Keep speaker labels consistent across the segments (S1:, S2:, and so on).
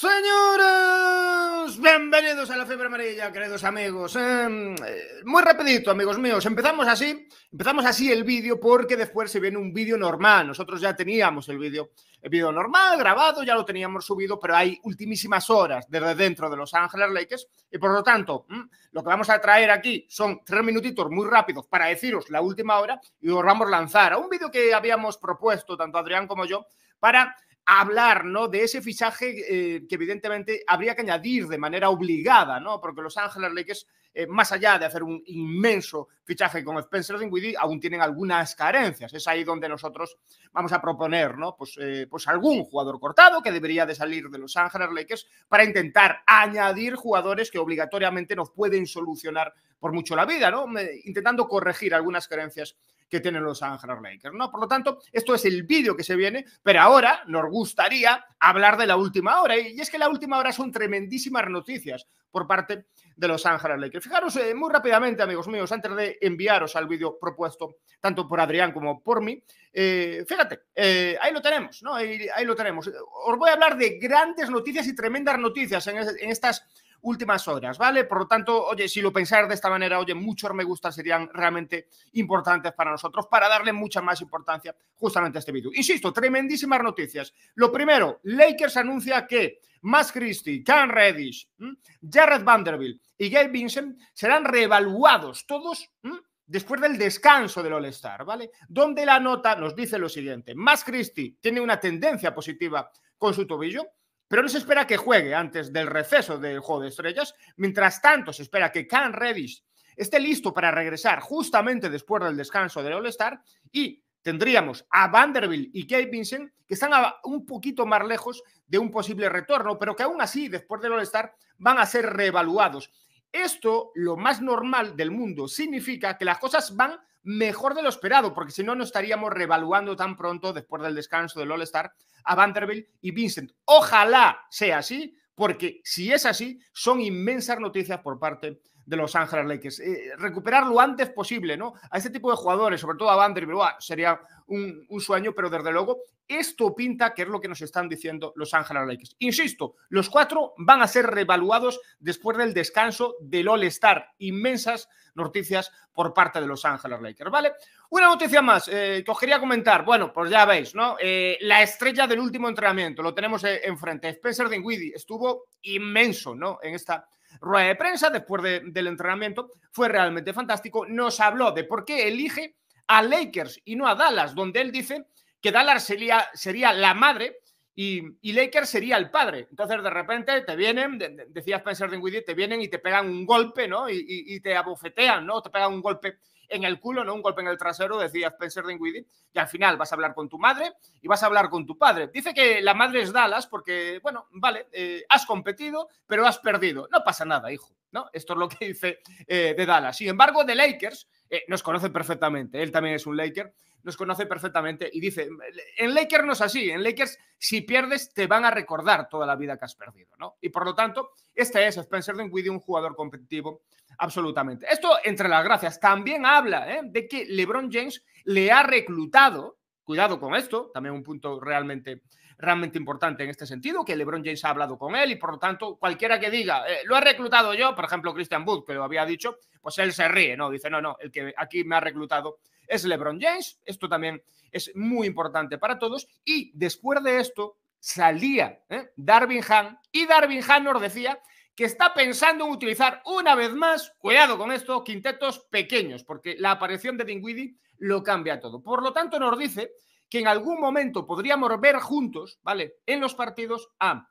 S1: Señores, bienvenidos a la fiebre amarilla, queridos amigos. Em, eh, muy rapidito, amigos míos. Empezamos así, empezamos así el vídeo porque después se viene un vídeo normal. Nosotros ya teníamos el vídeo, el vídeo normal grabado, ya lo teníamos subido, pero hay ultimísimas horas desde dentro de Los Ángeles Lakers y por lo tanto, mm, lo que vamos a traer aquí son tres minutitos muy rápidos para deciros la última hora y os vamos a lanzar a un vídeo que habíamos propuesto tanto Adrián como yo para hablar ¿no? de ese fichaje eh, que evidentemente habría que añadir de manera obligada, ¿no? porque Los Ángeles Lakers, eh, más allá de hacer un inmenso fichaje con Spencer Dinwiddie, aún tienen algunas carencias. Es ahí donde nosotros vamos a proponer ¿no? pues, eh, pues algún jugador cortado que debería de salir de Los Ángeles Lakers para intentar añadir jugadores que obligatoriamente nos pueden solucionar por mucho la vida, ¿no? intentando corregir algunas carencias que tienen los Ángeles Lakers, ¿no? Por lo tanto, esto es el vídeo que se viene, pero ahora nos gustaría hablar de la última hora. Y es que la última hora son tremendísimas noticias por parte de los Ángeles Lakers. Fijaros eh, muy rápidamente, amigos míos, antes de enviaros al vídeo propuesto tanto por Adrián como por mí, eh, fíjate, eh, ahí lo tenemos, ¿no? Ahí, lo tenemos. Os voy a hablar de grandes noticias y tremendas noticias en, en estas últimas horas, ¿vale? Por lo tanto, oye, si lo pensar de esta manera, oye, muchos me gusta serían realmente importantes para nosotros para darle mucha más importancia justamente a este vídeo. Insisto, tremendísimas noticias. Lo primero, Lakers anuncia que Max Christie, Cam Reddish, Jared Vanderbilt y Gabe Vincent serán reevaluados todos después del descanso del All-Star, ¿vale? Donde la nota nos dice lo siguiente: Max Christie tiene una tendencia positiva con su tobillo, pero no se espera que juegue antes del receso del juego de estrellas. Mientras tanto, se espera que Can Reddish esté listo para regresar justamente después del descanso del All-Star y tendríamos a Vanderbilt y Kate Vincent, que están un poquito más lejos de un posible retorno, pero que aún así, después del All-Star, van a ser reevaluados. Esto, lo más normal del mundo, significa que las cosas van mejor de lo esperado, porque si no, no estaríamos revaluando tan pronto, después del descanso del All-Star, a Vanderbilt y Vincent. Ojalá sea así, porque si es así, son inmensas noticias por parte de Los Ángeles Lakers. recuperarlo eh, recuperar lo antes posible, ¿no? A este tipo de jugadores, sobre todo a Vanderbilt, sería un, sueño, pero desde luego esto pinta que es lo que nos están diciendo Los Ángeles Lakers. Insisto, los cuatro van a ser revaluados después del descanso del All-Star. Inmensas noticias por parte de Los Ángeles Lakers, ¿vale? Una noticia más eh, que os quería comentar. Bueno, pues ya veis, ¿no? Eh, la estrella del último entrenamiento, lo tenemos enfrente. Spencer Dinwiddie estuvo inmenso, ¿no? En esta rueda de prensa después del entrenamiento fue realmente fantástico. Nos habló de por qué elige a Lakers y no a Dallas, donde él dice que Dallas sería, la madre y, Lakers sería el padre. Entonces, de repente te vienen, de, decía Spencer te vienen y te pegan un golpe, ¿no? Y, y, te abofetean, ¿no? Te pegan un golpe en el culo, ¿no? Un golpe en el trasero, decía Spencer Dinwiddie, y al final vas a hablar con tu madre y vas a hablar con tu padre. Dice que la madre es Dallas porque, bueno, vale, eh, has competido, pero has perdido. No pasa nada, hijo, ¿no? Esto es lo que dice eh, de Dallas. Sin embargo, de Lakers, eh, nos conoce perfectamente, él también es un Laker, nos conoce perfectamente y dice, en Lakers no es así, en Lakers si pierdes te van a recordar toda la vida que has perdido, ¿no? Y por lo tanto, este es Spencer Dinwiddie, un jugador competitivo absolutamente. Esto, entre las gracias, también habla ¿eh? de que LeBron James le ha reclutado, cuidado con esto, también un punto realmente realmente importante en este sentido, que LeBron James ha hablado con él y por lo tanto cualquiera que diga, eh, lo he reclutado yo, por ejemplo Christian Wood, que lo había dicho, pues él se ríe, ¿no? Dice, no, no, el que aquí me ha reclutado es LeBron James, esto también es muy importante para todos y después de esto salía ¿eh? Darwin Han y Darwin Han nos decía que está pensando en utilizar una vez más, cuidado con esto, quintetos pequeños, porque la aparición de Dinwiddie lo cambia todo. Por lo tanto, nos dice que en algún momento podríamos ver juntos, ¿vale? En los partidos a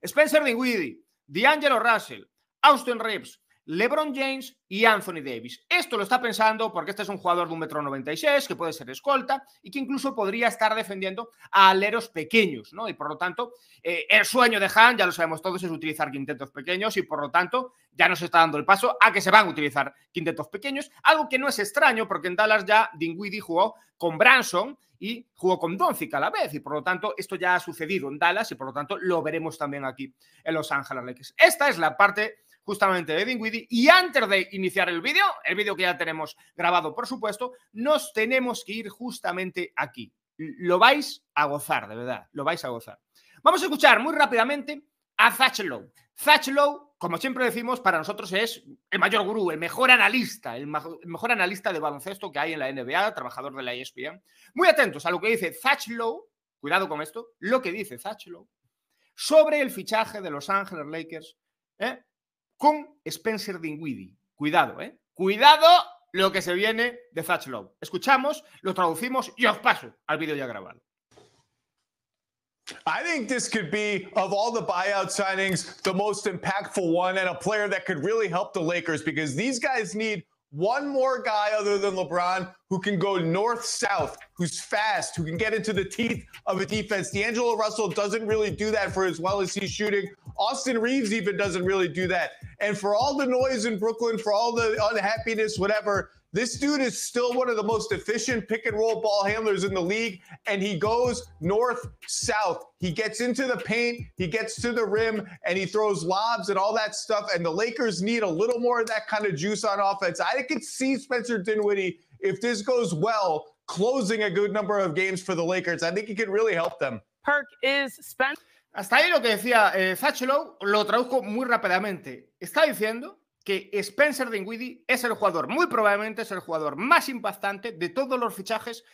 S1: Spencer Dinwiddie, D'Angelo Russell, Austin Reeves, LeBron James y Anthony Davis. Esto lo está pensando porque este es un jugador de 1,96 metro que puede ser escolta y que incluso podría estar defendiendo a aleros pequeños, ¿no? Y por lo tanto, eh, el sueño de Han, ya lo sabemos todos, es utilizar quintetos pequeños y por lo tanto ya nos está dando el paso a que se van a utilizar quintetos pequeños, algo que no es extraño porque en Dallas ya Dingwiddie jugó con Branson y jugó con Doncic a la vez y por lo tanto esto ya ha sucedido en Dallas y por lo tanto lo veremos también aquí en Los Ángeles Lakers. Esta es la parte justamente de Dinwiddie. Y antes de iniciar el vídeo, el vídeo que ya tenemos grabado, por supuesto, nos tenemos que ir justamente aquí. Lo vais a gozar, de verdad, lo vais a gozar. Vamos a escuchar muy rápidamente a Thatch Lowe. como siempre decimos, para nosotros es el mayor gurú, el mejor analista, el, mejor analista de baloncesto que hay en la NBA, trabajador de la ESPN. Muy atentos a lo que dice Thatch cuidado con esto, lo que dice Thatch sobre el fichaje de Los Ángeles Lakers ¿eh? con Spencer Dinwiddie. Cuidado, ¿eh? Cuidado lo que se viene de Thatch Love. Escuchamos, lo traducimos y os paso al vídeo ya grabado. I think this could be, of all the buyout signings, the most impactful one and a player that could really help the Lakers because these guys need one more guy other than LeBron who can go north south, who's fast, who can get into the teeth of a defense. D'Angelo Russell doesn't really do that for as well as he's shooting. Austin Reeves even doesn't really do that. And for all the noise in Brooklyn, for all the unhappiness, whatever, this dude is still one of the most efficient pick and roll ball handlers in the league, and he goes north south. He gets into the paint, he gets to the rim, and he throws lobs and all that stuff. And the Lakers need a little more of that kind of juice on offense. I could see Spencer Dinwiddie, if this goes well, closing a good number of games for the Lakers. I think he could really help them. Perk is Spencer. Hasta ahí lo que decía eh, lo traduzco muy rápidamente. Está diciendo que Spencer Dinwiddie es el jugador, muy probablemente es el jugador más impactante de todos los fichajes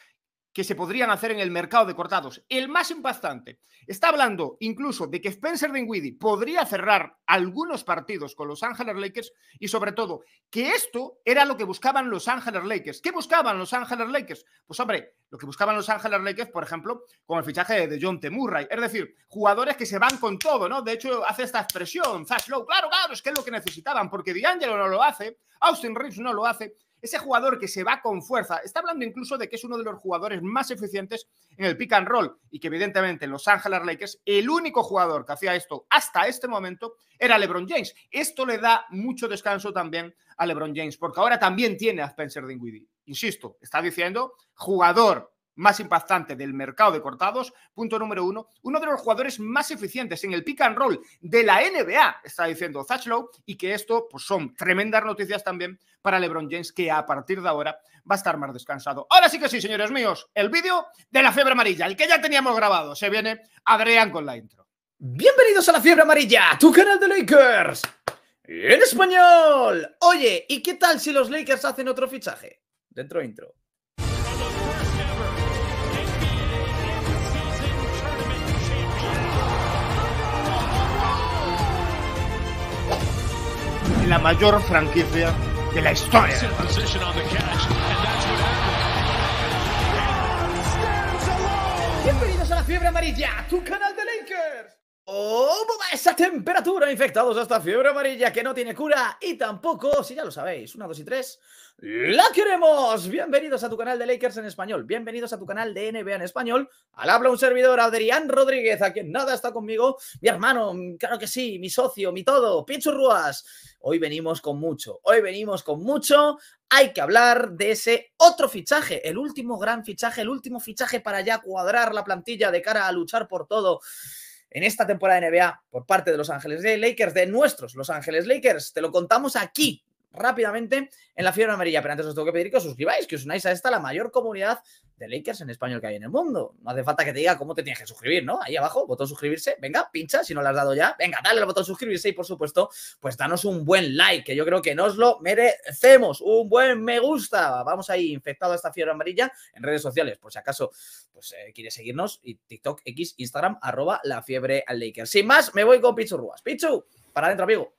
S1: que se podrían hacer en el mercado de cortados. El más impactante está hablando incluso de que Spencer Dinwiddie podría cerrar algunos partidos con Los Angeles Lakers y sobre todo que esto era lo que buscaban Los Angeles Lakers. ¿Qué buscaban Los Angeles Lakers? Pues hombre, lo que buscaban Los Angeles Lakers, por ejemplo, con el fichaje de John T. Murray, es decir, jugadores que se van con todo, ¿no? De hecho, hace esta expresión, Fast Low, claro, claro, es que es lo que necesitaban porque D'Angelo no lo hace, Austin Reeves no lo hace ese jugador que se va con fuerza, está hablando incluso de que es uno de los jugadores más eficientes en el pick and roll y que evidentemente en Los Ángeles Lakers el único jugador que hacía esto hasta este momento era LeBron James. Esto le da mucho descanso también a LeBron James porque ahora también tiene a Spencer Dinwiddie. Insisto, está diciendo jugador más impactante del mercado de cortados. Punto número uno, uno de los jugadores más eficientes en el pick and roll de la NBA, está diciendo Zachlow, y que esto pues, son tremendas noticias también para LeBron James, que a partir de ahora va a estar más descansado. Ahora sí que sí, señores míos, el vídeo de la fiebre amarilla, el que ya teníamos grabado. Se viene Adrián con la intro. Bienvenidos
S2: a la fiebre amarilla, tu canal de Lakers. En español. Oye, ¿y qué tal si los Lakers hacen otro fichaje? Dentro intro.
S1: la mayor franquicia de la historia.
S2: Bienvenidos a la fiebre amarilla, tu canal de Lakers. ¡Oh, esa temperatura? Infectados hasta fiebre amarilla que no tiene cura y tampoco, si ya lo sabéis, una, dos y tres, ¡la queremos! Bienvenidos a tu canal de Lakers en español, bienvenidos a tu canal de NBA en español. Al habla un servidor, Adrián Rodríguez, a quien nada está conmigo, mi hermano, claro que sí, mi socio, mi todo, Pichu Ruas. Hoy venimos con mucho, hoy venimos con mucho. Hay que hablar de ese otro fichaje, el último gran fichaje, el último fichaje para ya cuadrar la plantilla de cara a luchar por todo en esta temporada de NBA por parte de Los Ángeles Lakers, de nuestros Los Ángeles Lakers. Te lo contamos aquí rápidamente en la fiebre amarilla, pero antes os tengo que pedir que os suscribáis, que os unáis a esta, la mayor comunidad de Lakers en español que hay en el mundo. No hace falta que te diga cómo te tienes que suscribir, ¿no? Ahí abajo, botón suscribirse, venga, pincha, si no lo has dado ya, venga, dale al botón suscribirse y por supuesto, pues danos un buen like, que yo creo que nos lo merecemos, un buen me gusta. Vamos ahí, infectado a esta fiebre amarilla en redes sociales, por si acaso, pues eh, quiere seguirnos y TikTok, X, Instagram, arroba la fiebre al Lakers. Sin más, me voy con Pichu Ruas. Pichu, para adentro, amigo.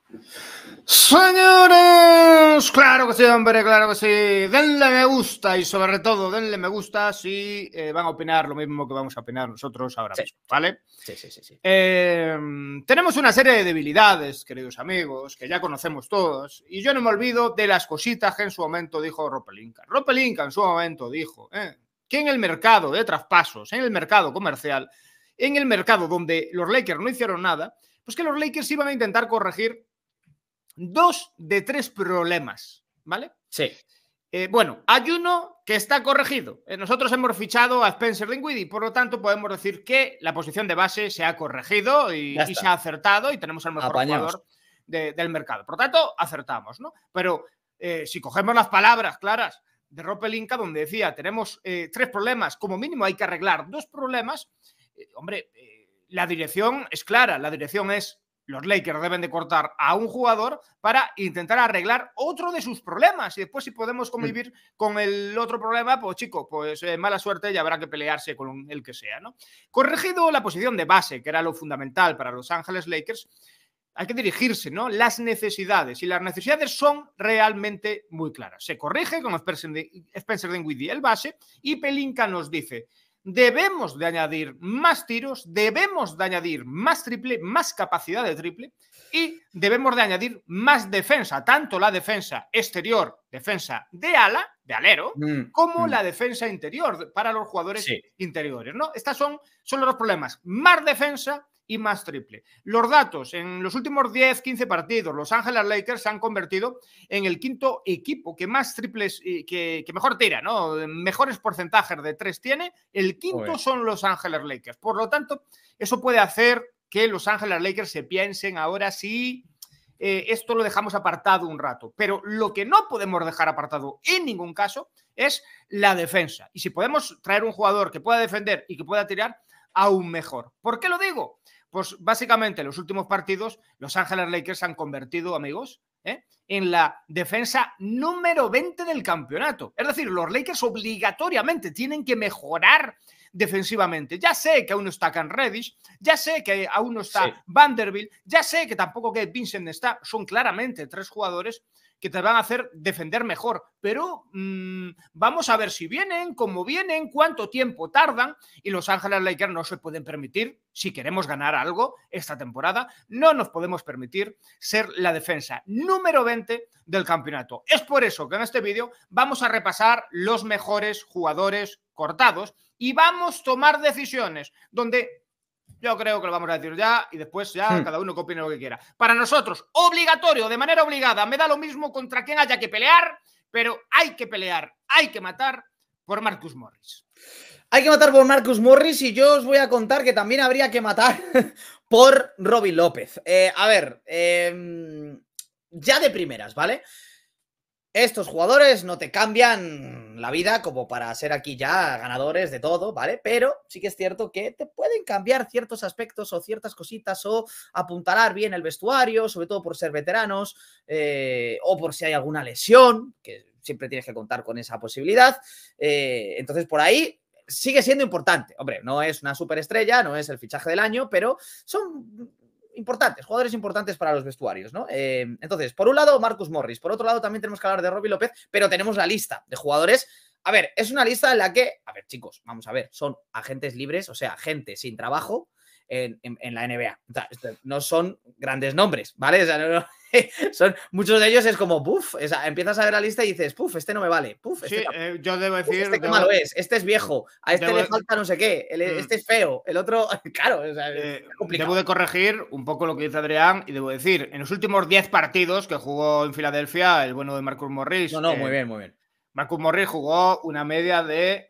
S1: Señores, claro que sí, hombre, claro que sí. Denle me gusta y sobre todo, denle me gusta Sí, y eh, van a opinar lo mismo que vamos a opinar nosotros ahora mismo, ¿vale? Sí, sí, sí. sí. Em, tenemos una serie de debilidades, queridos amigos, que ya conocemos todos, y yo no me olvido de las cositas que en su momento dijo Ropelinka. Ropelinka en su momento dijo eh, que en el mercado de traspasos, en el mercado comercial, en el mercado donde los Lakers no hicieron nada, pues que los Lakers iban a intentar corregir dos de tres problemas, ¿vale? Sí. Eh, bueno, hay uno que está corregido. Eh, nosotros hemos fichado a Spencer y, por lo tanto podemos decir que la posición de base se ha corregido y, se ha acertado y tenemos al mejor jugador del mercado. Por lo tanto, acertamos, ¿no? Pero eh, si cogemos las palabras claras de Ropelinka, donde decía, tenemos tres problemas, como mínimo hay que arreglar dos problemas, hombre, la dirección es clara, la dirección es los Lakers deben de cortar a un jugador para intentar arreglar otro de sus problemas. Y después si podemos convivir con el otro problema, pues chico, pues eh, mala suerte y habrá que pelearse con el que sea, ¿no? Corregido la posición de base, que era lo fundamental para los Ángeles Lakers, hay que dirigirse, ¿no? Las necesidades. Y las necesidades son realmente muy claras. Se corrige con Spencer Dinwiddie el base y Pelinka nos dice, debemos de añadir más tiros, debemos de añadir más triple, más capacidad de triple y debemos de añadir más defensa, tanto la defensa exterior, defensa de ala, de alero, mm, mm. como la defensa interior para los jugadores interiores, ¿no? Estas son, son los problemas, más defensa y más triple. Los datos, en los últimos 10, 15 partidos, Los Ángeles Lakers se han convertido en el quinto equipo que más triples, eh, que, que mejor tira, ¿no? Mejores porcentajes de tres tiene. El quinto pues. son Los Ángeles Lakers. Por lo tanto, eso puede hacer que Los Ángeles Lakers se piensen ahora sí. Eh, esto lo dejamos apartado un rato. Pero lo que no podemos dejar apartado en ningún caso es la defensa. Y si podemos traer un jugador que pueda defender y que pueda tirar, aún mejor. ¿Por qué lo digo? Pues básicamente los últimos partidos, Los Ángeles Lakers se han convertido, amigos, ¿eh? en la defensa número 20 del campeonato. Es decir, los Lakers obligatoriamente tienen que mejorar defensivamente. Ya sé que aún no está Can Reddish, ya sé que aún no está Vanderbilt, ya sé que tampoco que Vincent está, son claramente tres jugadores que te van a hacer defender mejor. Pero mm, vamos a ver si vienen, cómo vienen, cuánto tiempo tardan. Y Los Ángeles Lakers no se pueden permitir, si queremos ganar algo esta temporada, no nos podemos permitir ser la defensa número 20 del campeonato. Es por eso que en este vídeo vamos a repasar los mejores jugadores cortados y vamos a tomar decisiones donde yo creo que lo vamos a decir ya y después ya hmm. cada uno que opine lo que quiera. Para nosotros, obligatorio, de manera obligada, me da lo mismo contra quien haya que pelear, pero hay que pelear, hay que matar por Marcus Morris.
S2: Hay que matar por Marcus Morris y yo os voy a contar que también habría que matar por Robin López. Eh, a ver, em, ya de primeras, ¿vale? Estos jugadores no te cambian la vida como para ser aquí ya ganadores de todo, ¿vale? Pero sí que es cierto que te pueden cambiar ciertos aspectos o ciertas cositas o apuntalar bien el vestuario, sobre todo por ser veteranos eh, o por si hay alguna lesión, que siempre tienes que contar con esa posibilidad. Eh, entonces, por ahí sigue siendo importante. Hombre, no es una superestrella, no es el fichaje del año, pero son importantes, jugadores importantes para los vestuarios, ¿no? Eh, entonces, por un lado, Marcus Morris, por otro lado, también tenemos que hablar de Robbie López, pero tenemos la lista de jugadores. A ver, es una lista en la que, a ver, chicos, vamos a ver, son agentes libres, o sea, gente sin trabajo, en, la NBA. Este, no son grandes nombres, ¿vale? son, muchos de ellos es como, puff, o empiezas a ver la lista y dices, puff, este no me vale, puff, este, sí, eh, yo debo este decir, este qué malo es, este es viejo, a este le falta no sé qué, mm. este es feo, el otro, claro, o sea, eh, Debo de corregir un
S1: poco lo que dice Adrián y debo decir, en los últimos 10 partidos que jugó en Filadelfia, el bueno de Marcus Morris. No, no, muy eh, bien, muy bien. Marcus Morris jugó una media de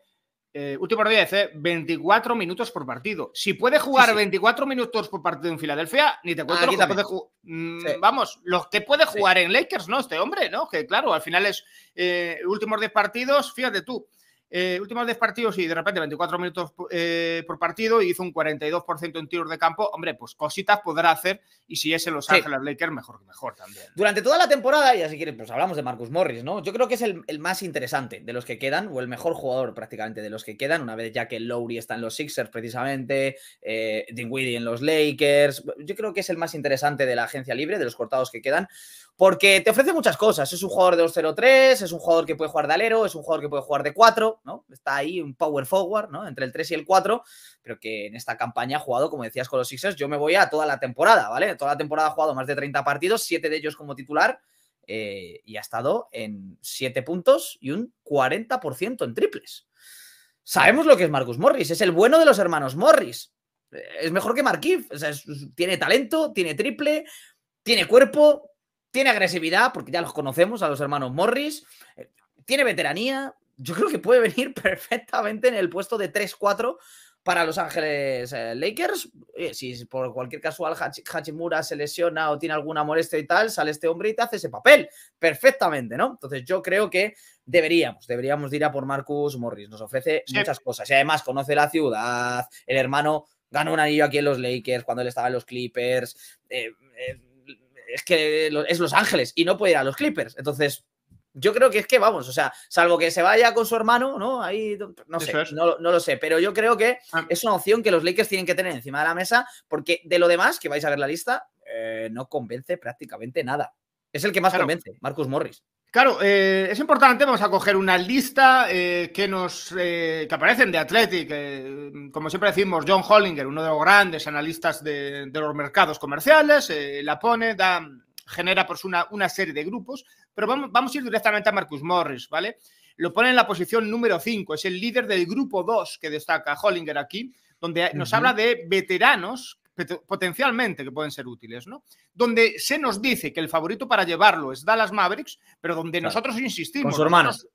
S1: eh, último 10, eh, 24 minutos por partido. Si puede jugar 24 minutos por partido en Filadelfia, ni te cuento puede mm, Vamos, lo que puede jugar en Lakers, ¿no? Este hombre, ¿no? Que claro, al final es último eh, últimos 10 partidos, fíjate tú. Eh, últimos 10 partidos y de repente 24 minutos eh, por partido y hizo un 42% en tiros de campo. Hombre, pues cositas podrá
S2: hacer y si es en Los Ángeles Lakers, mejor que mejor también. Durante toda la temporada, y así quieren, pues hablamos de Marcus Morris, ¿no? Yo creo que es el, más interesante de los que quedan o el mejor jugador prácticamente de los que quedan, una vez ya que Lowry está en los Sixers precisamente, eh, Dinwiddie en los Lakers. Yo creo que es el más interesante de la agencia libre, de los cortados que quedan. Porque te ofrece muchas cosas. Es un jugador de 2-0-3, es un jugador que puede jugar de alero, es un jugador que puede jugar de 4, ¿no? Está ahí un power forward, ¿no? Entre el 3 y el 4, pero que en esta campaña ha jugado, como decías, con los Sixers. Yo me voy a toda la temporada, ¿vale? Toda la temporada ha jugado más de 30 partidos, 7 de ellos como titular, eh, y ha estado en 7 puntos y un 40% en triples. Sabemos lo que es Marcus Morris, es el bueno de los hermanos Morris. Eh, es mejor que Markif, o sea, tiene talento, tiene triple, tiene cuerpo, tiene agresividad, porque ya los conocemos a los hermanos Morris. Eh, tiene veteranía. Yo creo que puede venir perfectamente en el puesto de 3-4 para Los Ángeles eh, Lakers. Eh, si por cualquier casual Hachimura se lesiona o tiene alguna molestia y tal, sale este hombre y te hace ese papel perfectamente, ¿no? Entonces yo creo que deberíamos, deberíamos ir a por Marcus Morris. Nos ofrece muchas cosas y además conoce la ciudad, el hermano ganó un anillo aquí en los Lakers cuando él estaba en los Clippers es que es Los Ángeles y no puede ir a los Clippers. Entonces, yo creo que es que vamos, o sea, salvo que se vaya con su hermano, ¿no? Ahí no sé, no, lo sé, pero yo creo que ah. es una opción que los Lakers tienen que tener encima de la mesa, porque de lo demás, que vais a ver la lista, eh, no convence prácticamente nada. Es el que más convence, Marcus Morris. Claro,
S1: eh, es importante, vamos a coger una lista eh, que nos eh, que aparecen de Athletic, como siempre decimos, John Hollinger, uno de los grandes analistas de, los mercados comerciales, la pone, da, genera pues, una, una, serie de grupos, pero vamos, a ir directamente a Marcus Morris, ¿vale? Lo pone en la posición número 5, es el líder del grupo 2 que destaca Hollinger aquí, donde nos habla de veteranos potencialmente que pueden ser útiles, ¿no? Donde se nos dice que el favorito para llevarlo es Dallas Mavericks, pero donde nosotros insistimos. hermanos,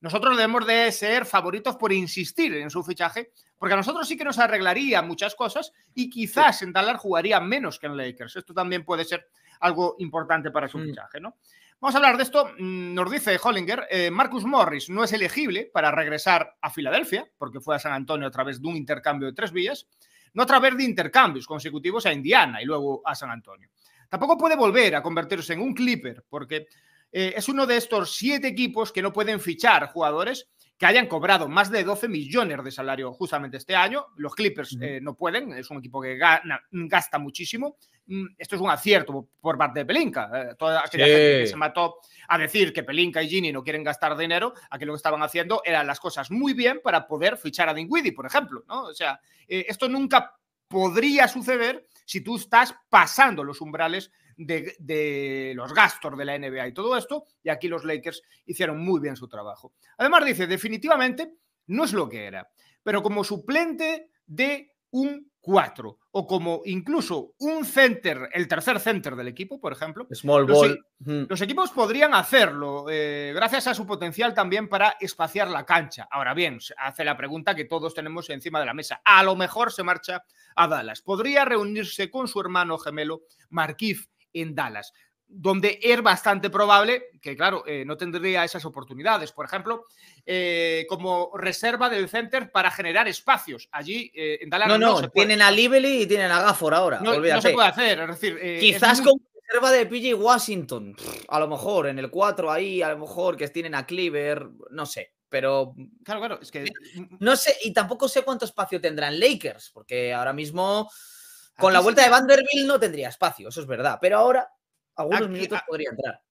S1: Nosotros, debemos de ser favoritos por insistir en su fichaje, porque a nosotros sí que nos arreglaría muchas cosas y quizás en Dallas jugaría menos que en Lakers. Esto también puede ser algo importante para su mm. fichaje, ¿no? Vamos a hablar de esto. Mm, nos dice Hollinger, eh, Marcus Morris no es elegible para regresar a Filadelfia, porque fue a San Antonio a través de un intercambio de tres vías no a través de intercambios consecutivos a Indiana y luego a San Antonio. Tampoco puede volver a convertirse en un Clipper, porque eh, es uno de estos siete equipos que no pueden fichar jugadores que hayan cobrado más de 12 millones de salario justamente este año. Los Clippers eh, no pueden, es un equipo que gasta muchísimo. Mm, esto es un acierto por parte de Pelinka. Eh, toda aquella gente que se mató a decir que Pelinka y Gini no quieren gastar dinero, que lo que estaban haciendo eran las cosas muy bien para poder fichar a Dinwiddie, por ejemplo. ¿no? O sea, eh, esto nunca podría suceder si tú estás pasando los umbrales de, los gastos de la NBA y todo esto, y aquí los Lakers hicieron muy bien su trabajo. Además dice, definitivamente no es lo que era, pero como suplente de un cuatro, o como incluso un center, el tercer center del equipo, por ejemplo. Small los, e-, los equipos podrían hacerlo, eh, gracias a su potencial también para espaciar la cancha. Ahora bien, hace la pregunta que todos tenemos encima de la mesa. A lo mejor se marcha a Dallas. Podría reunirse con su hermano gemelo, Marquif, en Dallas donde es bastante probable que, claro, eh, no tendría esas oportunidades. Por ejemplo, eh, como reserva del center para generar espacios. Allí eh, en Dallas no, no,
S2: tienen a Lively y tienen a Gafford ahora. No, se puede
S1: hacer, es decir. Quizás como
S2: reserva de PJ Washington, a lo mejor, en el 4 ahí, a lo mejor que tienen a Cleaver, no sé. Pero. Claro, claro, es que. No sé, y tampoco sé cuánto espacio tendrán Lakers, porque ahora mismo.
S1: Ah, con la vuelta de Vanderbilt
S2: no tendría espacio, eso es verdad. Pero ahora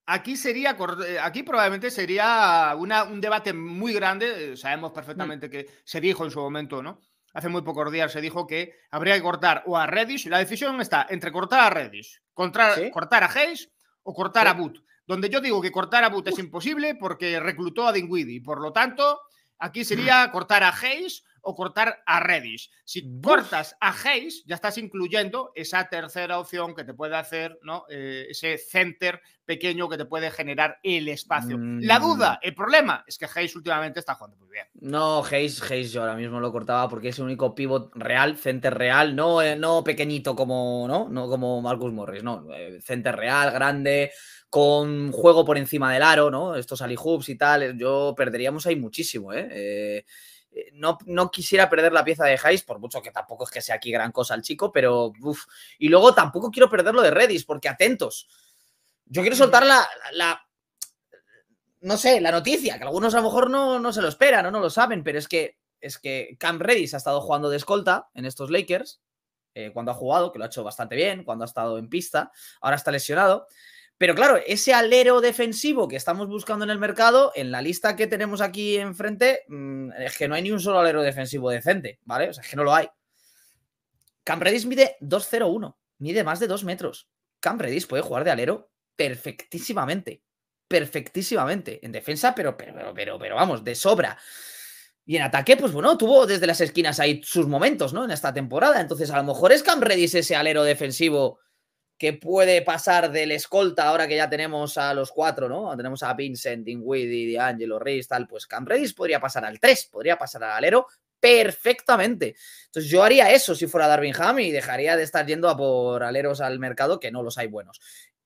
S2: aquí, sería eh, aquí probablemente
S1: sería un debate muy grande. Eh, sabemos mm. perfectamente que se dijo en su momento, ¿no? Hace muy pocos días se dijo que habría que cortar o a Redis. La decisión está entre cortar a Redis, contra, cortar a Hayes o cortar a Boot. Donde yo digo que cortar a Boot es imposible porque reclutó a Dingwiddie. Por lo tanto, Aquí sería cortar a Hayes o cortar a Redis. Si cortas a Hayes, ya estás incluyendo esa tercera opción que te puede hacer, ¿no? Eh, ese center pequeño que te puede generar el espacio. La mm. duda, el problema, es que Hayes últimamente está jugando muy bien.
S2: No, Hayes, Hayes yo ahora mismo lo cortaba porque es el único pivot real, center real, no, eh, no pequeñito como, ¿no? No como Marcus Morris, no, eh, center real, grande con juego por encima del aro, ¿no? Estos hoops y tal, eh, yo perderíamos ahí muchísimo, ¿eh? Eh, ¿eh? no, no, quisiera perder la pieza de Heis, por mucho que tampoco es que sea aquí gran cosa el chico, pero uff. Y luego tampoco quiero perderlo de Redis, porque atentos. Yo quiero soltar la, no sé, la noticia, que algunos a lo mejor no, se lo esperan o no lo saben, pero es que, es que Cam Redis ha estado jugando de escolta en estos Lakers, cuando ha jugado, que lo ha hecho bastante bien, cuando ha estado en pista, ahora está lesionado. Pero claro, ese alero defensivo que estamos buscando en el mercado, en la lista que tenemos aquí enfrente, mm, es que no hay ni un solo alero defensivo decente, ¿vale? O sea, es que no lo hay. Cam Redis mide 2'01", mide más de 2 metros. Cam Redis puede jugar de alero perfectísimamente, perfectísimamente. En defensa, pero, pero, pero, pero vamos, de sobra. Y en ataque, pues bueno, tuvo desde las esquinas ahí sus momentos, ¿no? En esta temporada. Entonces, a lo mejor es Cam ese alero defensivo que puede pasar del escolta ahora que ya tenemos a los cuatro, ¿no? Tenemos a Vincent, de D'Angelo, Reyes, tal, pues Cam Redis podría pasar al 3, podría pasar al alero perfectamente. Entonces yo haría eso si fuera Darwin Ham y dejaría de estar yendo a por aleros al mercado que no los hay buenos.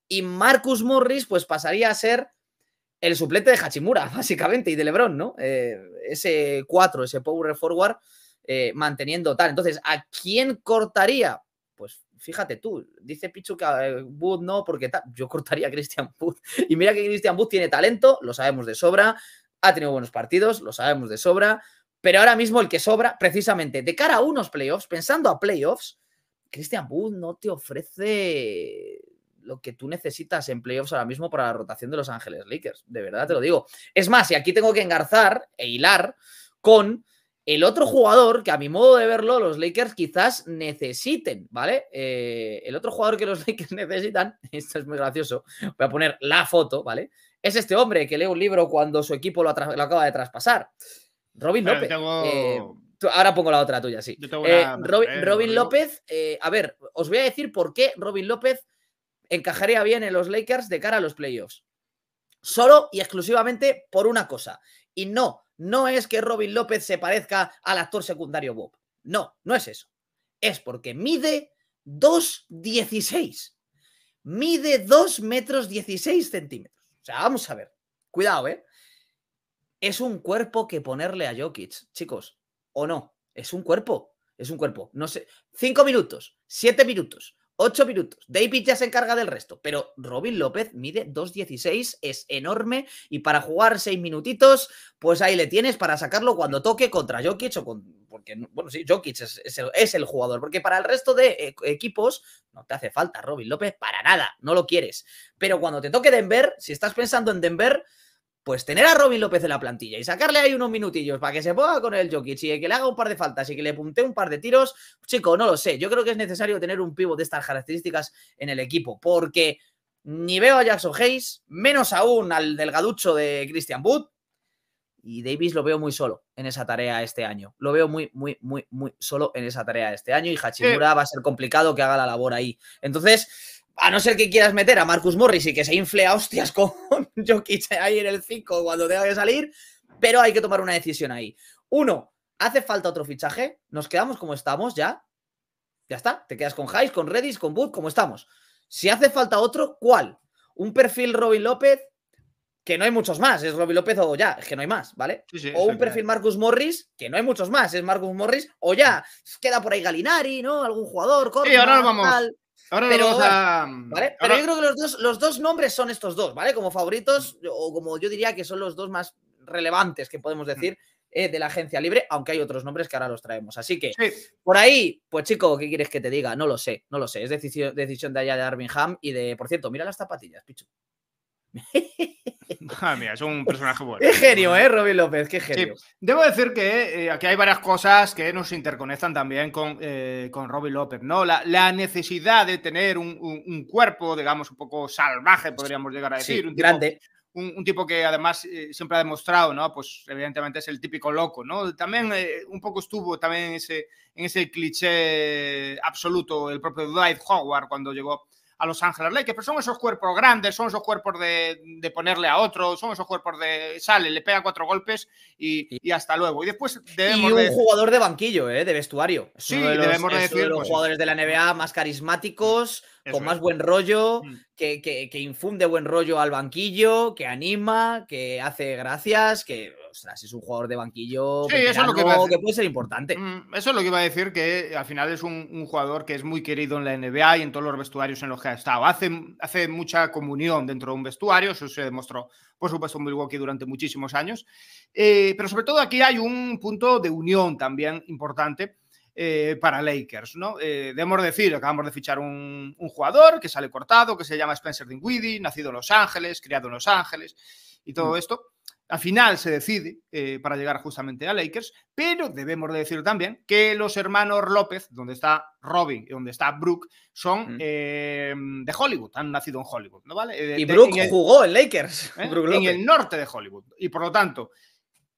S2: Y Marcus Morris pues pasaría a ser el suplente de Hachimura, básicamente, y de Lebron, ¿no? Eh, ese 4, ese power forward eh, manteniendo tal. Entonces, ¿a quién cortaría? fíjate tú, dice Pichu que eh, Wood no, porque Yo cortaría a Christian Wood. Y mira que Christian Wood tiene talento, lo sabemos de sobra. Ha tenido buenos partidos, lo sabemos de sobra. Pero ahora mismo el que sobra, precisamente de cara a unos playoffs, pensando a playoffs, Christian Wood no te ofrece lo que tú necesitas en playoffs ahora mismo para la rotación de Los Ángeles Lakers. De verdad te lo digo. Es más, y aquí tengo que engarzar e hilar con el otro jugador que a mi modo de verlo los Lakers quizás necesiten, ¿vale? Eh, el otro jugador que los Lakers necesitan, esto es muy gracioso, voy a poner la foto, ¿vale? Es este hombre que lee un libro cuando su equipo lo, acaba de traspasar. Robin López. Eh, ahora pongo la otra tuya, sí. Eh, Robin, López, a ver, os voy a decir por qué Robin López encajaría bien en los Lakers de cara a los playoffs. Solo y exclusivamente por una cosa. Y no no es que Robin López se parezca al actor secundario Bob. No, no es eso. Es porque mide 2,16. Mide 2 metros 16 centímetros. O sea, vamos a ver. Cuidado, ¿eh? Es un cuerpo que ponerle a Jokic, chicos. ¿O no? Es un cuerpo. Es un cuerpo. No sé. Cinco minutos, Siete minutos, 8 minutos. David ya se encarga del resto, pero Robin López mide 2.16, es enorme y para jugar 6 minutitos, pues ahí le tienes para sacarlo cuando toque contra Jokic o con... Porque, bueno, sí, Jokic es el, jugador, porque para el resto de e, equipos no te hace falta Robin López para nada, no lo quieres. Pero cuando te toque Denver, si estás pensando en Denver, pues tener a Robin López en la plantilla y sacarle ahí unos minutillos para que se ponga con el Jokic y que le haga un par de faltas y que le puntee un par de tiros, chico, no lo sé. Yo creo que es necesario tener un pivo de estas características en el equipo porque ni veo a Jackson Hayes, menos aún al delgaducho de Christian Wood. Y Davis lo veo muy solo en esa tarea este año. Lo veo muy, muy, muy, muy solo en esa tarea este año. Y Hachimura va a ser complicado que haga la labor ahí. Entonces, a no ser que quieras meter a Marcus Morris y que se infle a hostias con Jokic ahí en el 5 cuando tenga que salir, pero hay que tomar una decisión ahí. Uno, hace falta otro fichaje, nos quedamos como estamos ya. Ya está, te quedas con Hayes, con Redis, con booth como estamos. Si hace falta otro, ¿cuál? Un perfil Robin López, que no hay muchos más, es Robin López o ya, es que no hay más, ¿vale? o un perfil Marcus Morris, que no hay muchos más, es Marcus Morris o ya, queda por ahí Galinari, ¿no? Algún jugador, corre. ahora
S1: Ahora pero, mm, ¿vale? pero yo
S2: creo que los dos, nombres son estos dos, ¿vale? Como favoritos, o como yo diría que son los dos más relevantes que podemos mm. decir. Eh, de la agencia libre, aunque hay otros nombres que ahora los traemos. Así que, por ahí, pues chico, ¿qué quieres que te diga? No lo sé, no lo sé. Es decisión, de allá de Ham y de, por cierto, mira las zapatillas, Pichu. Ah, es un personaje bueno. Qué genio, ¿eh? Robin López, qué genio.
S1: Debo decir que eh, aquí hay varias cosas que nos interconectan también con, eh, Robin López, ¿no? La, necesidad de tener un, cuerpo, digamos, un poco salvaje, podríamos llegar a decir. un tipo, grande. Un, tipo que además eh, siempre ha demostrado, ¿no? Pues evidentemente es el típico loco, ¿no? También eh, un poco estuvo también en ese, en ese cliché absoluto el propio Dwight Howard cuando llegó a Los Ángeles Lakers, pero son esos cuerpos grandes, son esos cuerpos de, ponerle a otro, son esos cuerpos de
S2: sale, le pega cuatro golpes y, hasta luego. Y después debemos. Y un jugador de banquillo, ¿eh? de vestuario. sí, debemos de los pues, jugadores de la NBA más carismáticos, mm, con más buen rollo, mm. que infunde buen rollo al banquillo, que anima, que hace gracias, que ostras, es un jugador de banquillo sí, es lo que, puede ser importante. Mm,
S1: eso es lo que iba a decir, que al final es un, jugador que es muy querido en la NBA y en todos los vestuarios en los que ha estado. Hace, hace mucha comunión dentro de un vestuario, eso se demostró, por supuesto, en Milwaukee durante muchísimos años. Eh, pero sobre todo aquí hay un punto de unión también importante. Eh, para Lakers, ¿no? Eh, debemos decir, acabamos de fichar un, jugador que sale cortado, que se llama Spencer Dinwiddie, nacido en Los Ángeles, criado en Los Ángeles y todo mm. esto. Al final se decide eh, para llegar justamente a Lakers, pero debemos de decir también que los hermanos López, donde está Robin y donde está Brooke, son mm. eh, de Hollywood, han nacido en Hollywood, ¿no vale? Eh, y Brooke jugó en Lakers. en el norte de Hollywood. Y por lo tanto,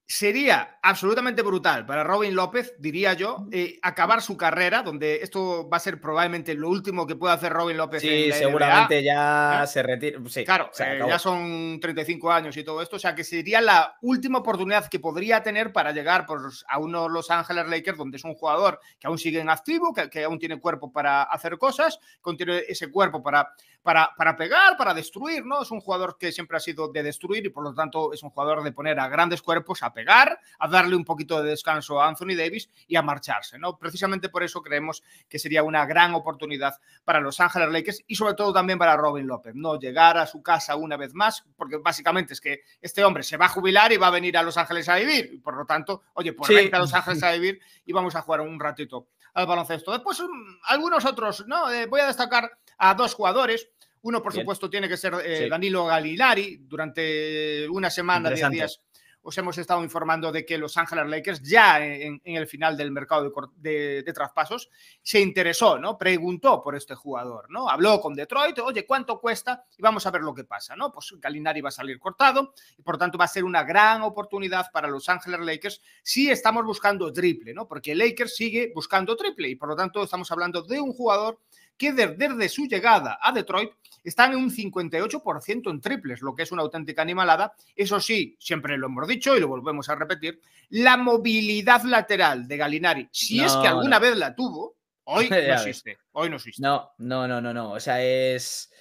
S1: Sería absolutamente brutal para Robin López, diría yo, eh, acabar su carrera, donde esto va a ser probablemente lo último que pueda hacer Robin López. Sí, seguramente ya ¿Eh? se retira. Sí, claro, eh, ya son 35 años y todo esto, o sea que sería la última oportunidad que podría tener para llegar por pues, a uno Los Ángeles Lakers, donde es un jugador que aún sigue en activo, que, que aún tiene cuerpo para hacer cosas, contiene ese cuerpo para, para, para pegar, para destruir, ¿no? Es un jugador que siempre ha sido de destruir y por lo tanto es un jugador de poner a grandes cuerpos a pegar, a darle un poquito de descanso a Anthony Davis y a marcharse, ¿no? Precisamente por eso creemos que sería una gran oportunidad para los Ángeles Lakers y sobre todo también para Robin López, ¿no? Llegar a su casa una vez más, porque básicamente es que este hombre se va a jubilar y va a venir a Los Ángeles a vivir, por lo tanto, oye, pues sí. a Los Ángeles a vivir y vamos a jugar un ratito al baloncesto. Después mm, algunos otros, ¿no? Eh, voy a destacar a dos jugadores. Uno, por supuesto, tiene que ser eh, Danilo Galilari. Durante una semana, diez días, os hemos estado informando de que Los Ángeles Lakers ya en, el final del mercado de, traspasos se interesó, ¿no? Preguntó por este jugador, ¿no? Habló con Detroit, oye, ¿cuánto cuesta? Y vamos a ver lo que pasa, ¿no? Pues Galinari va a salir cortado y por lo tanto va a ser una gran oportunidad para Los Ángeles Lakers si estamos buscando triple, ¿no? Porque Lakers sigue buscando triple y por lo tanto estamos hablando de un jugador que desde su llegada a Detroit están en un 58% en triples, lo que es una auténtica animalada. Eso sí, siempre lo hemos dicho y lo volvemos a repetir, la movilidad lateral de Galinari, si es que alguna vez la tuvo, hoy no existe.
S2: Hoy no existe. No, no, no, no, no. O sea, es,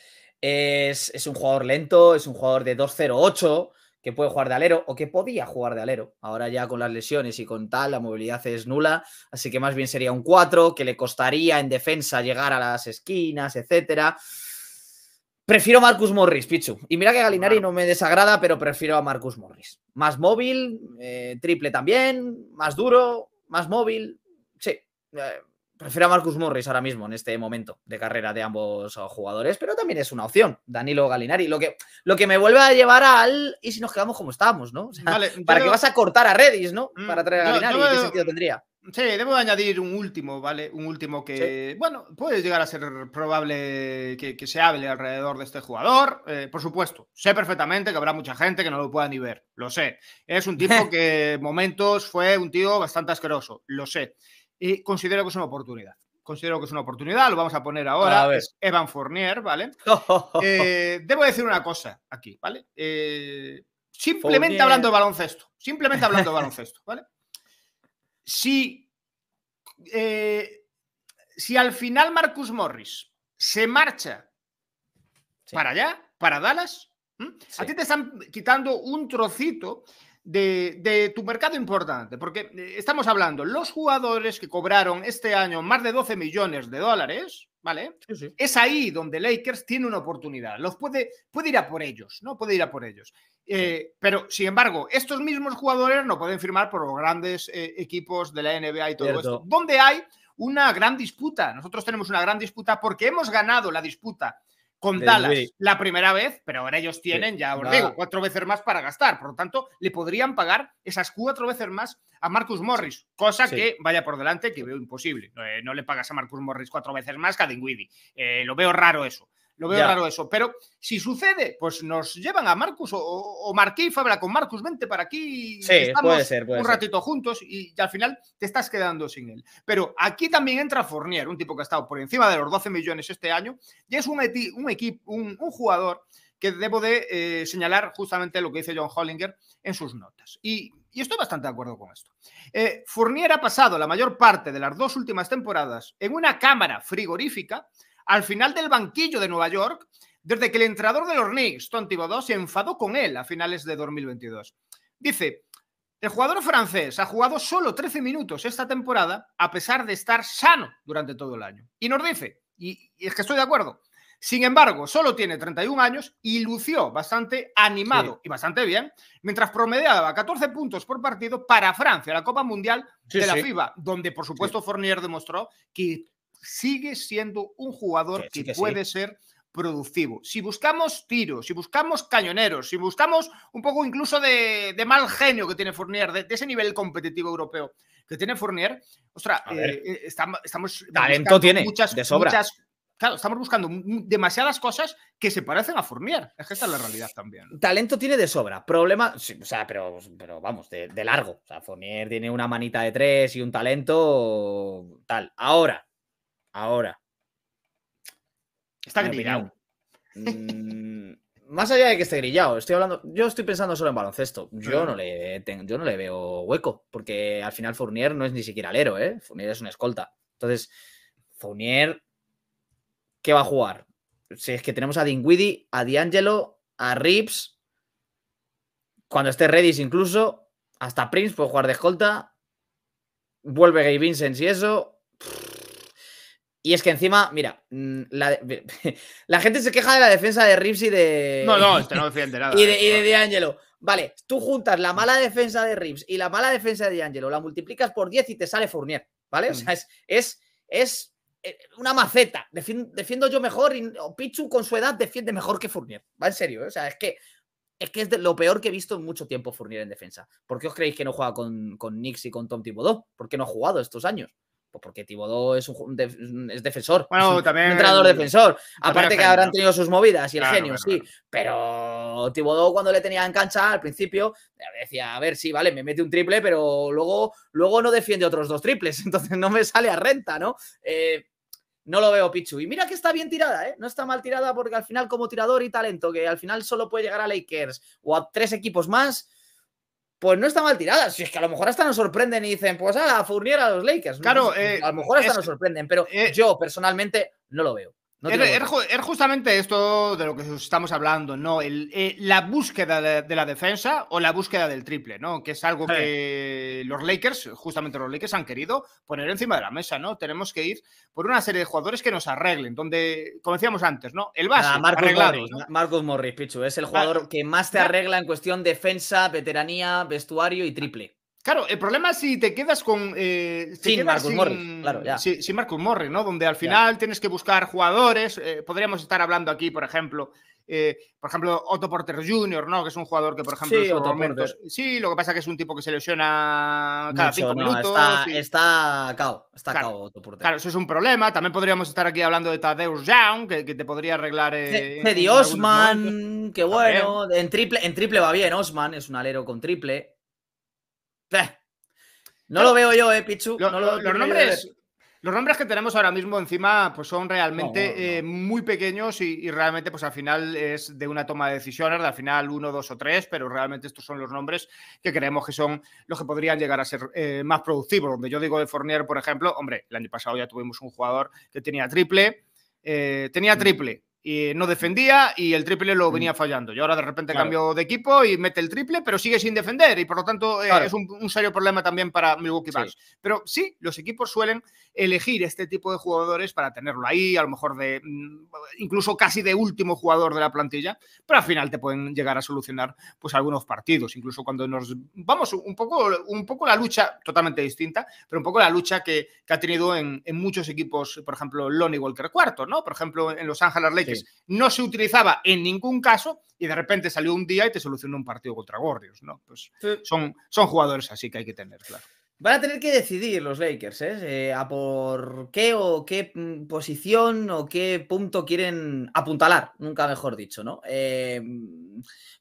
S2: es, es un jugador lento, es un jugador de 2 0 que puede jugar de alero o que podía jugar de alero. Ahora ya con las lesiones y con tal, la movilidad es nula, así que más bien sería un 4, que le costaría en defensa llegar a las esquinas, etcétera. Prefiero Marcus Morris, Pichu. Y mira que Galinari no me desagrada, pero prefiero a Marcus Morris. Más móvil, eh, triple también, más duro, más móvil. Sí, eh, prefiero a Marcus Morris ahora mismo en este momento de carrera de ambos uh, jugadores, pero también es una opción, Danilo Galinari. Lo que, lo que me vuelve a llevar al. ¿Y si nos quedamos como estamos, no? ¿Para qué vas a cortar a Redis, no? Mm, Para traer a Galinari, ¿qué sentido tendría? Sí, debo añadir
S1: un último, ¿vale? Un último que, bueno, puede llegar a ser probable que, se hable alrededor de este jugador. Eh, por supuesto, sé perfectamente que habrá mucha gente que no lo pueda ni ver, lo sé. Es un tipo que momentos fue un tío bastante asqueroso, lo sé y considero que es una oportunidad. Considero que es una oportunidad, lo vamos a poner ahora. Evan Fournier, ¿vale? Eh, debo decir una cosa aquí, ¿vale? Eh, simplemente hablando de baloncesto, simplemente hablando de baloncesto, ¿vale? Eh, si, al final Marcus Morris se marcha para allá, para Dallas, A ti te están quitando un trocito de, tu mercado importante, porque eh, estamos hablando, los jugadores que cobraron este año más de 12 millones de dólares, ¿vale? Es ahí donde Lakers tiene una oportunidad, los puede, puede ir a por ellos, ¿no? Puede ir a por ellos. Eh, pero, sin embargo, estos mismos jugadores no pueden firmar por los grandes eh, equipos de la NBA y todo esto, donde hay una gran disputa. Nosotros tenemos una gran disputa porque hemos ganado la disputa con Dallas la primera vez, pero ahora ellos tienen, ya os digo, cuatro veces más para gastar. Por lo tanto, le podrían pagar esas cuatro veces más a Marcus Morris, cosa que vaya por delante, que veo imposible. Eh, no le pagas a Marcus Morris cuatro veces más que a Dingwiddie. Eh, lo veo raro eso. Lo veo raro eso. Pero si sucede, pues nos llevan a Marcus o, o Fabra con Marcus, vente para aquí. estamos un ratito juntos y, al final te estás quedando sin él. Pero aquí también entra Fournier, un tipo que ha estado por encima de los 12 millones este año y es un, equipo, un, jugador que debo de eh, señalar justamente lo que dice John Hollinger en sus notas. Y, estoy bastante de acuerdo con esto. Eh, Fournier ha pasado la mayor parte de las dos últimas temporadas en una cámara frigorífica al final del banquillo de Nueva York desde que el entrenador de los Knicks, Tom Thibodeau, se enfadó con él a finales de 2022. Dice, el jugador francés ha jugado solo 13 minutos esta temporada a pesar de estar sano durante todo el año. Y nos dice, y, es que estoy de acuerdo, sin embargo, solo tiene 31 años y lució bastante animado y bastante bien, mientras promediaba 14 puntos por partido para Francia, la Copa Mundial de la FIFA, FIBA, donde por supuesto Fournier demostró que sigue siendo un jugador que, puede ser productivo. Si buscamos tiros, si buscamos cañoneros, si buscamos un poco incluso de, mal genio que tiene Fournier, de, ese nivel competitivo europeo que tiene Fournier, ostras, eh, eh, estamos, Talento tiene, muchas, de sobra. Claro, estamos buscando demasiadas cosas que se parecen a Fournier. Es que esta es la realidad también.
S2: Talento tiene de sobra. Problema, o sea, pero, pero vamos, de, de, largo. O sea, Fournier tiene una manita de tres y un talento tal. Ahora, Ahora. Está grillado. Mm, más allá de que esté grillado, estoy hablando. Yo estoy pensando solo en baloncesto. Yo no le, yo no le veo hueco, porque al final Fournier no es ni siquiera alero, ¿eh? Fournier es una escolta. Entonces, Fournier, ¿qué va a jugar? Si es que tenemos a Dingwiddie, a D'Angelo, a Rips, cuando esté Redis incluso, hasta Prince puede jugar de escolta. Vuelve Gay Vincent y eso. Y es que encima, mira, mm, la, gente se queja de la defensa de Rips y de. No, no, este no defiende nada. y de, eh, Vale, tú juntas la mala defensa de Rips y la mala defensa de D'Angelo, la multiplicas por 10 y te sale Fournier, ¿vale? O mm. sea, es, es, es eh, una maceta. Defiendo, yo mejor y Pichu con su edad defiende mejor que Fournier. Va en serio, ¿eh? o sea, es que es que es lo peor que he visto en mucho tiempo Fournier en defensa. ¿Por qué os creéis que no juega con, con Knicks y con Tom Thibodeau? ¿Por qué no ha jugado estos años? Pues porque Tibodó es un, es defensor. Bueno, un, también. entrenador defensor. Aparte que habrán tenido sus movidas y el genio, sí. Pero Tibodó, cuando le tenía en cancha al principio, eh, decía, a ver, sí, vale, me mete un triple, pero luego, luego no defiende otros dos triples. Entonces no me sale a renta, ¿no? Eh, no lo veo Pichu. Y mira que está bien tirada, ¿eh? No está mal tirada porque al final, como tirador y talento, que al final solo puede llegar a Lakers o a tres equipos más pues no está mal tirada. Si es que a lo mejor hasta nos sorprenden y dicen, pues a la Fournier a los Lakers. Claro, eh, a lo mejor hasta nos sorprenden, pero eh, yo personalmente no lo veo es, justamente
S1: esto de lo que estamos hablando, ¿no? Eh, la búsqueda de, la defensa o la búsqueda del triple, ¿no? Que es algo que los Lakers, justamente los Lakers, han querido poner encima de la mesa, ¿no? Tenemos que ir por una serie de jugadores que nos arreglen, donde, como decíamos antes, ¿no? El base, ah,
S2: Marcos Morris, Pichu, es el ah, jugador que más te arregla en cuestión defensa, veteranía, vestuario y triple.
S1: Claro, el problema es si te quedas con. Eh, sin Marcus Morris, claro, ya. Sin, Marcus Morris, ¿no? Donde al final tienes que buscar jugadores. Eh, podríamos estar hablando aquí, por ejemplo. Eh, por ejemplo, Otto Porter Jr., ¿no? Que es un jugador que, por ejemplo, sí, Sí, lo que pasa es que es un tipo que se lesiona cada cinco minutos. está, está cao,
S2: está Otto Porter. Claro, eso es un problema. También podríamos estar aquí hablando de Tadeusz Young, que, te podría arreglar. Eh, Osman, que bueno. En triple, en triple va bien, Osman, es un alero con triple. Eh, no lo veo yo, eh, Pichu. los, nombres,
S1: los nombres que tenemos ahora mismo encima pues son realmente eh, muy pequeños y, realmente pues al final es de una toma de decisiones, al final uno, dos o tres, pero realmente estos son los nombres que creemos que son los que podrían llegar a ser eh, más productivos. Donde yo digo de Fournier, por ejemplo, hombre, el año pasado ya tuvimos un jugador que tenía triple, tenía mm. triple, y no defendía y el triple lo venía fallando. Y ahora de repente cambio cambió de equipo y mete el triple, pero sigue sin defender y por lo tanto eh, es un, serio problema también para Milwaukee Bucks. Pero sí, los equipos suelen elegir este tipo de jugadores para tenerlo ahí, a lo mejor de mm, incluso casi de último jugador de la plantilla, pero al final te pueden llegar a solucionar pues algunos partidos, incluso cuando nos vamos un poco un poco la lucha totalmente distinta, pero un poco la lucha que, que ha tenido en, muchos equipos, por ejemplo, Lonnie Walker cuarto, ¿no? Por ejemplo, en Los Ángeles Lakers no se utilizaba en ningún caso y de repente salió un día y te solucionó un partido contra Gorrios, ¿no? Pues
S2: son, son jugadores así que hay que tener claro. Van a tener que decidir los Lakers, ¿eh? Eh, A por qué o qué mm, posición o qué punto quieren apuntalar, nunca mejor dicho, ¿no? Eh,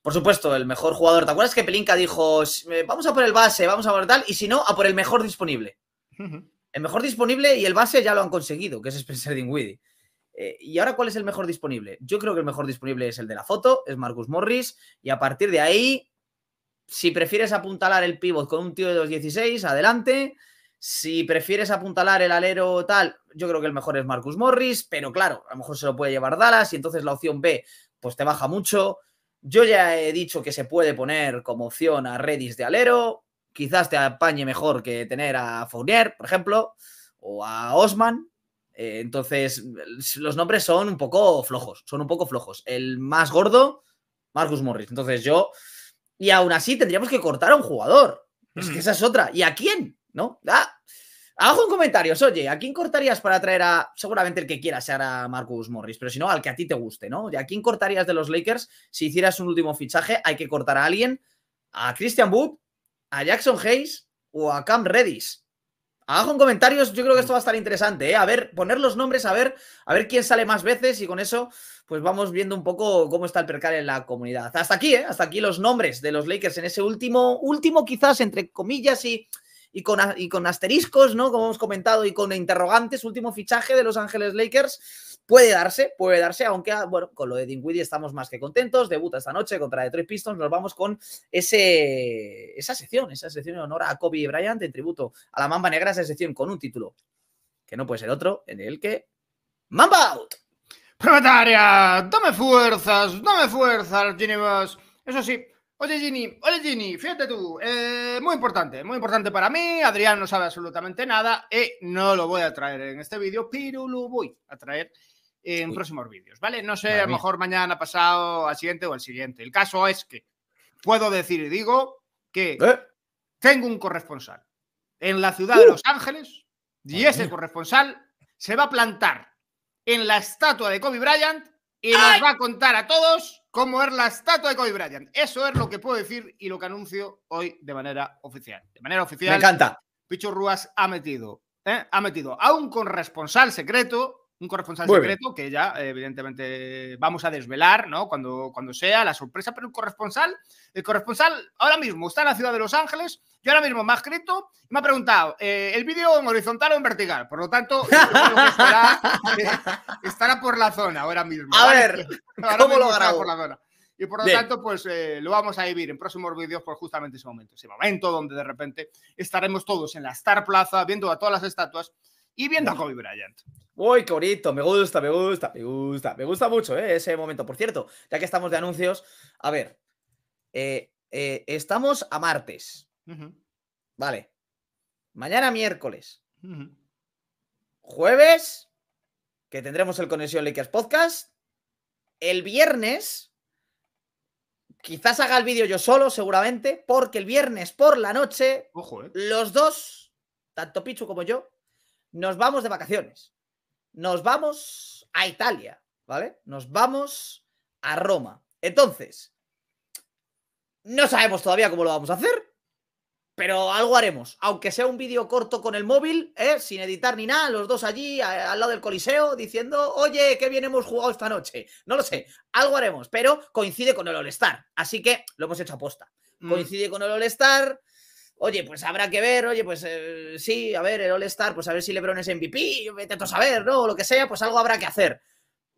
S2: por supuesto, el mejor jugador. ¿Te acuerdas que Pelinka dijo, vamos a por el base, vamos a por tal, y si no, a por el mejor disponible? El mejor disponible y el base ya lo han conseguido, que es Spencer Dinwiddie. Eh, ¿Y ahora cuál es el mejor disponible? Yo creo que el mejor disponible es el de la foto, es Marcus Morris, y a partir de ahí, si prefieres apuntalar el pivot con un tío de 2.16, adelante. Si prefieres apuntalar el alero tal, yo creo que el mejor es Marcus Morris, pero claro, a lo mejor se lo puede llevar Dallas y entonces la opción B, pues te baja mucho. Yo ya he dicho que se puede poner como opción a Redis de alero, quizás te apañe mejor que tener a Fournier, por ejemplo, o a Osman, eh, entonces, los nombres son un poco flojos, son un poco flojos. El más gordo, Marcus Morris. Entonces yo, y aún así tendríamos que cortar a un jugador. Es que hmm. esa es otra. ¿Y a quién? ¿No? Ah, abajo en comentarios, oye, ¿a quién cortarías para traer a, seguramente el que quiera sea a Marcus Morris, pero si no, al que a ti te guste, ¿no? ¿Y a quién cortarías de los Lakers si hicieras un último fichaje? Hay que cortar a alguien, a Christian Wood, a Jackson Hayes o a Cam Redis. Abajo en comentarios, yo creo que esto va a estar interesante, ¿eh? A ver, poner los nombres, a ver, a ver quién sale más veces y con eso, pues vamos viendo un poco cómo está el percal en la comunidad. Hasta aquí, ¿eh? Hasta aquí los nombres de los Lakers en ese último, último quizás, entre comillas y, y, con, y con asteriscos, ¿no? Como hemos comentado, y con interrogantes, último fichaje de Los Ángeles Lakers Puede darse, puede darse, aunque ah, bueno, con lo de Dinwiddie estamos más que contentos. Debuta esta noche contra Detroit Pistons. Nos vamos con ese, esa sección, esa sección en honor a Kobe Bryant, en tributo a la Mamba Negra, esa sección con un título que no puede ser otro, en el que Mamba Out.
S1: Proletaria, dame fuerzas, dame fuerzas, Ginny Boss. Eso sí, oye Ginny, oye Ginny, fíjate tú, eh, muy importante, muy importante para mí, Adrián no sabe absolutamente nada y eh, no lo voy a traer en este vídeo, pero voy a traer en próximos vídeos, ¿vale? No sé, a lo mejor mañana, pasado, al siguiente o al siguiente. El caso es que puedo decir y digo que ¿Eh? tengo un corresponsal en la ciudad de ¡Uh! Los Ángeles y ese corresponsal se va a plantar en la estatua de Kobe Bryant y nos va a contar a todos cómo es la estatua de Kobe Bryant. Eso es lo que puedo decir y lo que anuncio hoy de manera oficial. De manera oficial. Me encanta. Picho Ruas ha metido, ¿eh? ha metido a un corresponsal secreto un corresponsal secreto que ya, evidentemente, vamos a desvelar, ¿no? Cuando, cuando sea la sorpresa, pero el corresponsal, el corresponsal ahora mismo está en la ciudad de Los Ángeles, Y ahora mismo me ha escrito y me ha preguntado, eh, ¿el vídeo en horizontal o en vertical? Por lo tanto, estará, por la zona ahora mismo. A ver, ¿cómo lo grabo? Por la zona. Y por lo tanto, pues eh, lo vamos a vivir en próximos vídeos por pues, justamente ese momento, ese momento donde de repente estaremos todos en la Star Plaza viendo a todas las estatuas y viendo a Kobe Bryant.
S2: Uy, qué bonito, me gusta, me gusta, me gusta, me gusta mucho eh, ese momento. Por cierto, ya que estamos de anuncios, a ver, eh, eh, estamos a martes, vale, mañana miércoles, jueves, que tendremos el Conexión Lakers Podcast, el viernes, quizás haga el vídeo yo solo, seguramente, porque el viernes por la noche, los dos, tanto Pichu como yo, nos vamos de vacaciones. Nos vamos a Italia, ¿vale? Nos vamos a Roma. Entonces, no sabemos todavía cómo lo vamos a hacer, pero algo haremos. Aunque sea un vídeo corto con el móvil, ¿eh? sin editar ni nada, los dos allí al lado del Coliseo diciendo, oye, qué bien hemos jugado esta noche. No lo sé, algo haremos, pero coincide con el All-Star. Así que lo hemos hecho aposta. Mm. Coincide con el All-Star oye, pues habrá que ver, oye, pues eh, sí, a ver, el All-Star, pues a ver si LeBron es MVP, vete a saber, ¿no? O lo que sea, pues algo habrá que hacer.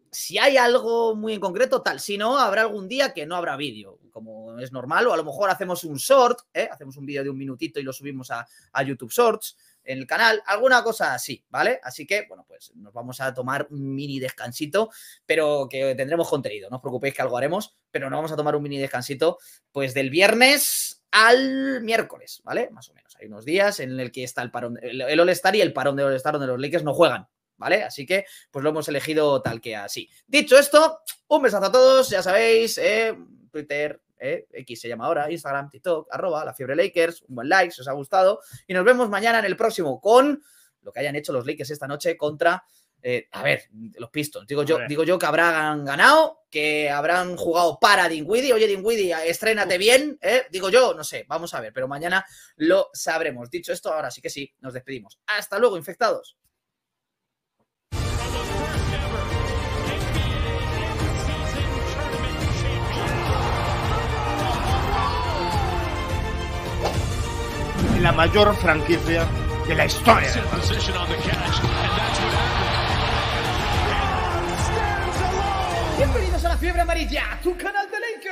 S2: Si hay algo muy en concreto, tal. Si no, habrá algún día que no habrá vídeo, como es normal, o a lo mejor hacemos un short, ¿eh? hacemos un vídeo de un minutito y lo subimos a, a YouTube Shorts en el canal, alguna cosa así, ¿vale? Así que, bueno, pues nos vamos a tomar un mini descansito, pero que tendremos contenido, no os preocupéis que algo haremos, pero nos vamos a tomar un mini descansito, pues del viernes al miércoles, ¿vale? Más o menos. Hay unos días en el que está el parón, el, All-Star y el parón de All-Star donde los Lakers no juegan, ¿vale? Así que, pues lo hemos elegido tal que así. Dicho esto, un besazo a todos, ya sabéis, eh, Twitter, eh, X se llama ahora, Instagram, TikTok, arroba, la fiebre Lakers, un buen like si os ha gustado. Y nos vemos mañana en el próximo con lo que hayan hecho los Lakers esta noche contra, eh, a ver, los Pistons. Digo yo, digo yo que habrán ganado que habrán jugado para Dinwiddie. Oye, Dinwiddie, estrénate bien, ¿eh? digo yo, no sé, vamos a ver, pero mañana lo sabremos. Dicho esto, ahora sí que sí, nos despedimos. Hasta luego, infectados.
S1: La mayor franquicia de la historia. la fiebre amarilla, tu canal de link